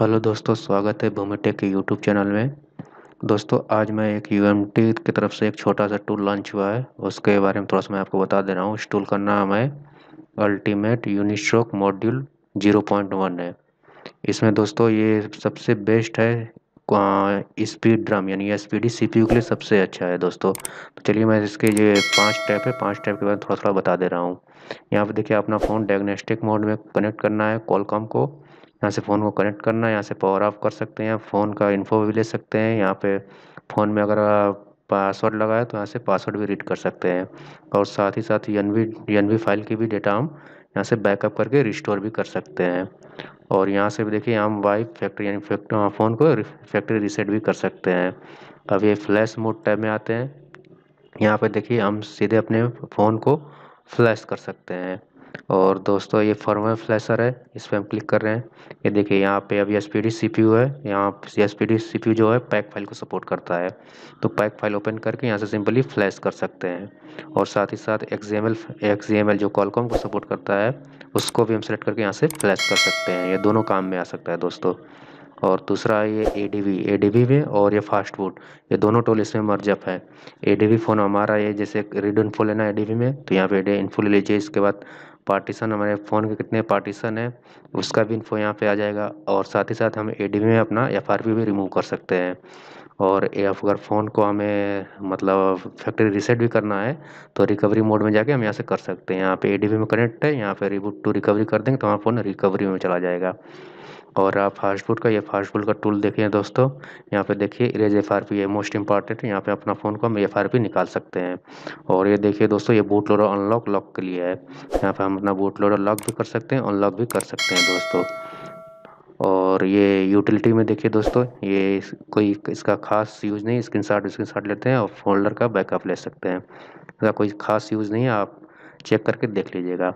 hello दोस्तों स्वागत है भूमि टेक के यूट्यूब चैनल में दोस्तों आज मैं एक यू की तरफ से एक छोटा सा टूल लॉन्च हुआ है उसके बारे में थोड़ा सा मैं आपको बता दे रहा हूँ इस टूल का नाम है अल्टीमेट यूनिस्ट्रोक मॉड्यूल 0.1 है इसमें दोस्तों ये सबसे बेस्ट है स्पीड ड्रम यानी एस पी के लिए सबसे अच्छा है दोस्तों तो चलिए मैं इसके ये पाँच टैप है पाँच टैप के बारे में थोड़ा थोड़ा बता दे रहा हूँ यहाँ पर देखिए अपना फ़ोन डायग्नेस्टिक मोड में कनेक्ट करना है कॉलकॉम को यहाँ से फ़ोन को कनेक्ट करना है यहाँ से पावर ऑफ कर सकते हैं फ़ोन का इन्फो भी ले सकते हैं यहाँ पे फ़ोन में अगर पासवर्ड लगा है तो यहाँ से पासवर्ड भी रीड कर सकते हैं और साथ ही साथ N V N V file की भी डेटा हम यहाँ से बैकअप करके रिस्टोर भी कर सकते हैं और यहाँ से भी देखिए हम वाई फैक्ट्री यानी हाँ, फ़ोन को फैक्ट्री रीसेट भी कर सकते हैं अब ये फ्लैश मोड टाइप में आते हैं यहाँ पर देखिए हम सीधे अपने फ़ोन को फ्लैश कर सकते हैं और दोस्तों ये फर्मवेयर फ्लैशर है इस पर हम क्लिक कर रहे हैं ये देखिए यहाँ पे अब एस पी यू है यहाँ एस पी सीपीयू जो है पैक फाइल को सपोर्ट करता है तो पैक फाइल ओपन करके यहाँ से सिंपली फ्लैश कर सकते हैं और साथ ही साथ एम एल जो कॉलकॉम को सपोर्ट करता है उसको भी हम सेलेक्ट करके यहाँ से फ्लैश कर सकते हैं ये दोनों काम में आ सकता है दोस्तों और दूसरा ये A D V A D V में और ये फास्ट फूड ये दोनों टोल इसमें मर्जअप है ए डी वी फ़ोन हमारा ये जैसे रीड इनफो लेना है ए डी वी में तो यहाँ पे इन फो ले लीजिए इसके बाद पार्टीशन हमारे फ़ोन के कितने पार्टीशन है उसका भी इन्फो यहाँ पे आ जाएगा और साथ ही साथ हम ए डी में अपना एफ आर पी भी रिमूव कर सकते हैं और ये अगर फ़ोन को हमें मतलब फैक्ट्री रीसेट भी करना है तो रिकवरी मोड में जाके हम यहाँ से कर सकते हैं यहाँ पे ए में कनेक्ट है यहाँ पे रिबूट टू रिकवरी कर देंगे तो हमारा फ़ोन रिकवरी में चला जाएगा और आप फास्ट फूड का ये फास्ट फूड का टूल देखिए दोस्तों यहाँ पे देखिए इरेज एफ आर पी ये मोस्ट इंपॉर्टेंट यहाँ पे अपना फ़ोन को हम एफ आर पी निकाल सकते हैं और ये देखिए दोस्तों ये बूट लोडर अनलॉक लॉक के लिए है यहाँ पे हम अपना बूट लोडर लॉक भी कर सकते हैं अनलॉक भी कर सकते हैं दोस्तों और ये यूटिलिटी में देखिए दोस्तों ये कोई इसका खास यूज़ नहीं स्क्रीन शॉट स्क्रीन शॉट लेते हैं और फोल्डर का बैकअप ले सकते हैं इसका कोई खास यूज़ नहीं है आप चेक करके देख लीजिएगा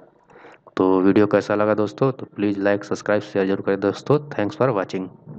तो वीडियो कैसा लगा दोस्तों तो प्लीज़ लाइक सब्सक्राइब शेयर जरूर करें दोस्तों थैंक्स फॉर वॉचिंग